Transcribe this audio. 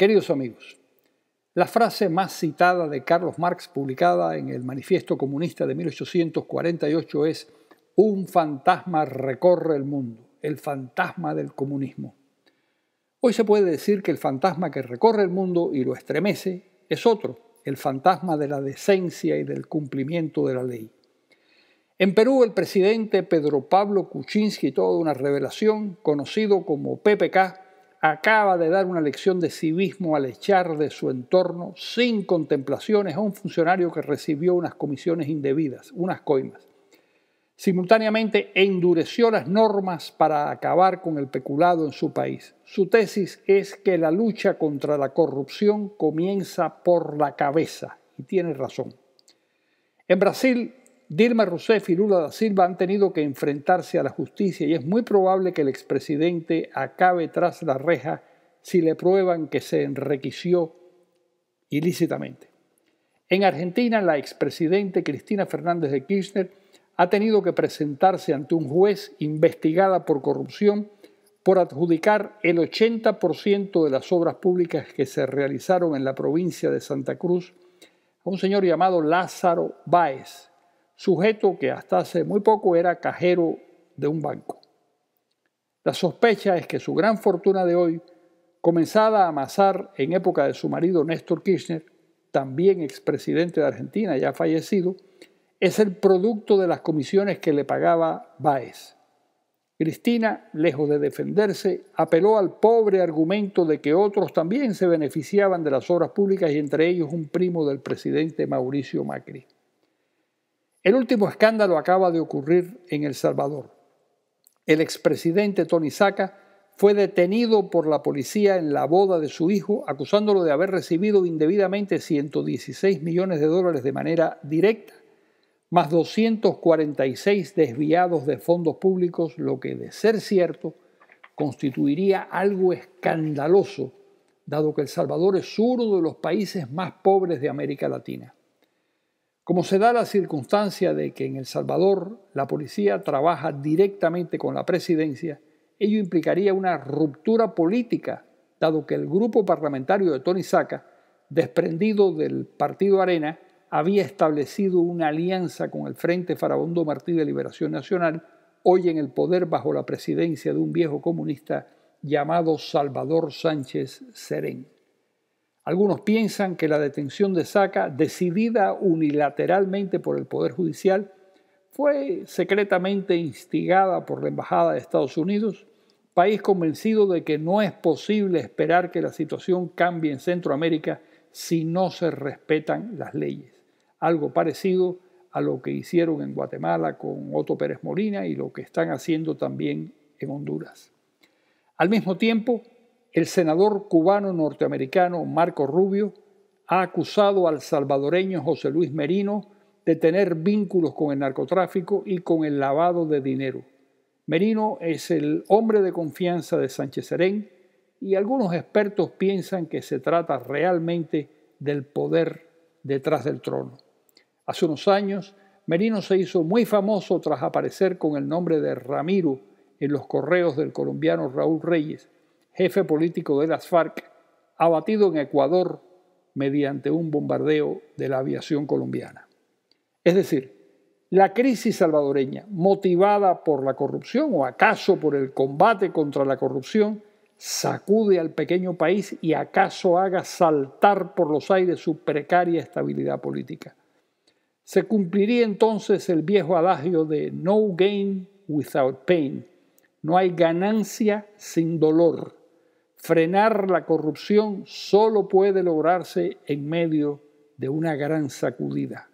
Queridos amigos, la frase más citada de Carlos Marx publicada en el Manifiesto Comunista de 1848 es, un fantasma recorre el mundo, el fantasma del comunismo. Hoy se puede decir que el fantasma que recorre el mundo y lo estremece es otro, el fantasma de la decencia y del cumplimiento de la ley. En Perú, el presidente Pedro Pablo Kuczynski, toda una revelación, conocido como PPK, acaba de dar una lección de civismo al echar de su entorno sin contemplaciones a un funcionario que recibió unas comisiones indebidas, unas coimas. Simultáneamente endureció las normas para acabar con el peculado en su país. Su tesis es que la lucha contra la corrupción comienza por la cabeza, y tiene razón. En Brasil, Dilma Rousseff y Lula da Silva han tenido que enfrentarse a la justicia y es muy probable que el expresidente acabe tras la reja si le prueban que se enriqueció ilícitamente. En Argentina, la expresidente Cristina Fernández de Kirchner ha tenido que presentarse ante un juez investigada por corrupción por adjudicar el 80% de las obras públicas que se realizaron en la provincia de Santa Cruz a un señor llamado Lázaro Báez, sujeto que hasta hace muy poco era cajero de un banco. La sospecha es que su gran fortuna de hoy, comenzada a amasar en época de su marido Néstor Kirchner, también expresidente de Argentina, ya fallecido, es el producto de las comisiones que le pagaba Baez. Cristina, lejos de defenderse, apeló al pobre argumento de que otros también se beneficiaban de las obras públicas y entre ellos un primo del presidente Mauricio Macri. El último escándalo acaba de ocurrir en El Salvador. El expresidente Tony Saca fue detenido por la policía en la boda de su hijo, acusándolo de haber recibido indebidamente 116 millones de dólares de manera directa, más 246 desviados de fondos públicos, lo que, de ser cierto, constituiría algo escandaloso, dado que El Salvador es uno de los países más pobres de América Latina. Como se da la circunstancia de que en El Salvador la policía trabaja directamente con la presidencia, ello implicaría una ruptura política, dado que el grupo parlamentario de Tony Saca, desprendido del Partido Arena, había establecido una alianza con el Frente Farabundo Martí de Liberación Nacional, hoy en el poder bajo la presidencia de un viejo comunista llamado Salvador Sánchez Serén. Algunos piensan que la detención de Saca, decidida unilateralmente por el Poder Judicial, fue secretamente instigada por la Embajada de Estados Unidos, país convencido de que no es posible esperar que la situación cambie en Centroamérica si no se respetan las leyes. Algo parecido a lo que hicieron en Guatemala con Otto Pérez Molina y lo que están haciendo también en Honduras. Al mismo tiempo, el senador cubano norteamericano Marco Rubio ha acusado al salvadoreño José Luis Merino de tener vínculos con el narcotráfico y con el lavado de dinero. Merino es el hombre de confianza de Sánchez Serén y algunos expertos piensan que se trata realmente del poder detrás del trono. Hace unos años, Merino se hizo muy famoso tras aparecer con el nombre de Ramiro en los correos del colombiano Raúl Reyes, jefe político de las FARC, abatido en Ecuador mediante un bombardeo de la aviación colombiana. Es decir, la crisis salvadoreña, motivada por la corrupción o acaso por el combate contra la corrupción, sacude al pequeño país y acaso haga saltar por los aires su precaria estabilidad política. Se cumpliría entonces el viejo adagio de no gain without pain, no hay ganancia sin dolor. Frenar la corrupción solo puede lograrse en medio de una gran sacudida.